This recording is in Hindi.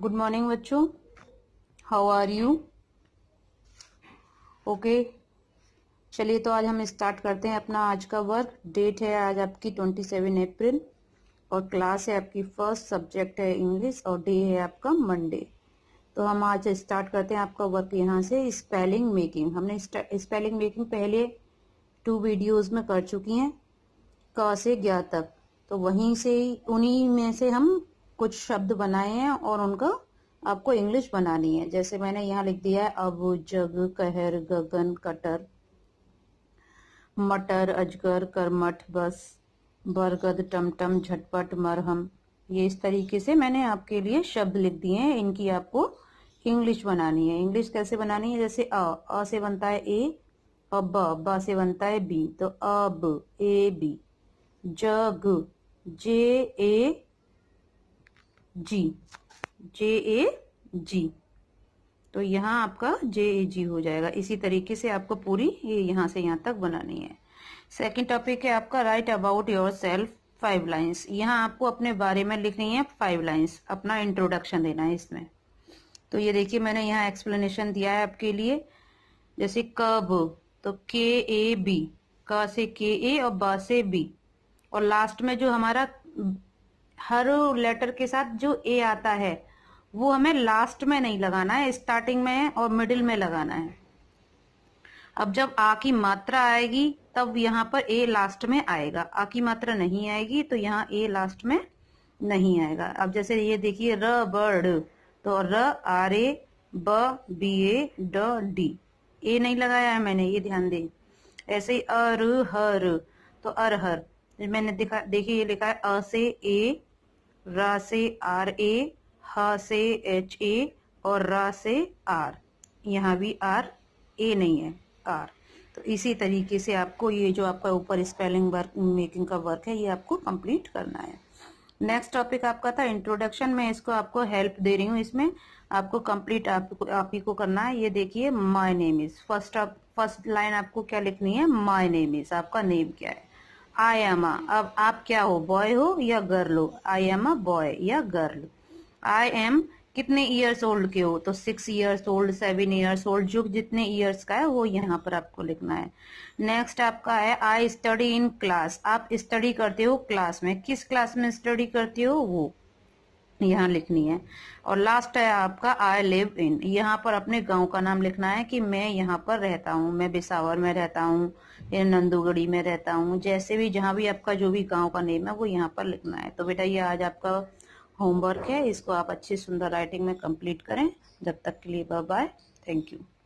गुड मॉर्निंग बच्चों हाउ आर यू ओके चलिए तो आज हम स्टार्ट करते हैं अपना आज का वर्क डेट है आज आपकी ट्वेंटी सेवन अप्रैल और क्लास है आपकी फर्स्ट सब्जेक्ट है इंग्लिश और डे है आपका मंडे तो हम आज स्टार्ट करते हैं आपका वर्क यहाँ से स्पेलिंग मेकिंग हमने स्पेलिंग मेकिंग पहले टू वीडियोस में कर चुकी हैं क से ग्यारह तक तो वहीं से ही उन्हीं में से हम कुछ शब्द बनाए हैं और उनका आपको इंग्लिश बनानी है जैसे मैंने यहाँ लिख दिया है अब जग कहर गगन कटर मटर अजगर करमठ बस बरगद टमटम झटपट मरहम ये इस तरीके से मैंने आपके लिए शब्द लिख दिए हैं इनकी आपको इंग्लिश बनानी है इंग्लिश कैसे बनानी है जैसे अ अ से बनता है ए और ब ब से बनता है बी तो अब ए बी जग जे ए जी जे ए जी तो यहाँ आपका जे ए जी हो जाएगा इसी तरीके से आपको पूरी ये यहाँ से यहाँ तक बनानी है सेकेंड टॉपिक है आपका write about yourself five lines यहाँ आपको अपने बारे में लिखनी है फाइव लाइन्स अपना इंट्रोडक्शन देना है इसमें तो ये देखिए मैंने यहाँ एक्सप्लेनेशन दिया है आपके लिए जैसे कब तो के ए बी क से के ए और ब से बी और लास्ट में जो हमारा हर लेटर के साथ जो ए आता है वो हमें लास्ट में नहीं लगाना है स्टार्टिंग में और मिडिल में लगाना है अब जब आ की मात्रा आएगी तब यहाँ पर ए लास्ट में आएगा आ की मात्रा नहीं आएगी तो यहाँ ए लास्ट में नहीं आएगा अब जैसे ये देखिए र बर्ड तो र आर ए ब बी ए ड डी ए नहीं लगाया है मैंने ये ध्यान दें ऐसे ही अर हर तो अरहर मैंने देखा देखिए ये लिखा है अ से ए रा से आर ए ह से एच ए और रा से आर यहाँ भी आर ए नहीं है आर तो इसी तरीके से आपको ये जो आपका ऊपर स्पेलिंग वर्क मेकिंग का वर्क है ये आपको कंप्लीट करना है नेक्स्ट टॉपिक आपका था इंट्रोडक्शन मैं इसको आपको हेल्प दे रही हूँ इसमें आपको कंप्लीट आप, आप ही को करना है ये देखिए my name is first first line आपको क्या लिखनी है माय नेम इज आपका नेम क्या है आई एम अ अब आप क्या हो बॉय हो या गर्ल हो आई एम अ बॉय या गर्ल आई एम कितने ईयर्स ओल्ड के हो तो six years old seven years old जो जितने ईयर्स का है वो यहाँ पर आपको लिखना है नेक्स्ट आपका है आई स्टडी इन क्लास आप स्टडी करते हो क्लास में किस क्लास में स्टडी करते हो वो यहाँ लिखनी है और लास्ट है आपका आई लिव इन यहाँ पर अपने गांव का नाम लिखना है कि मैं यहाँ पर रहता हूँ मैं बिसावर में रहता हूँ या नंदूगढ़ी में रहता हूँ जैसे भी जहाँ भी आपका जो भी गांव का नेम है वो यहाँ पर लिखना है तो बेटा ये आज आपका होमवर्क है इसको आप अच्छी सुंदर राइटिंग में कम्प्लीट करें जब तक के लिए बाय बाय थैंक यू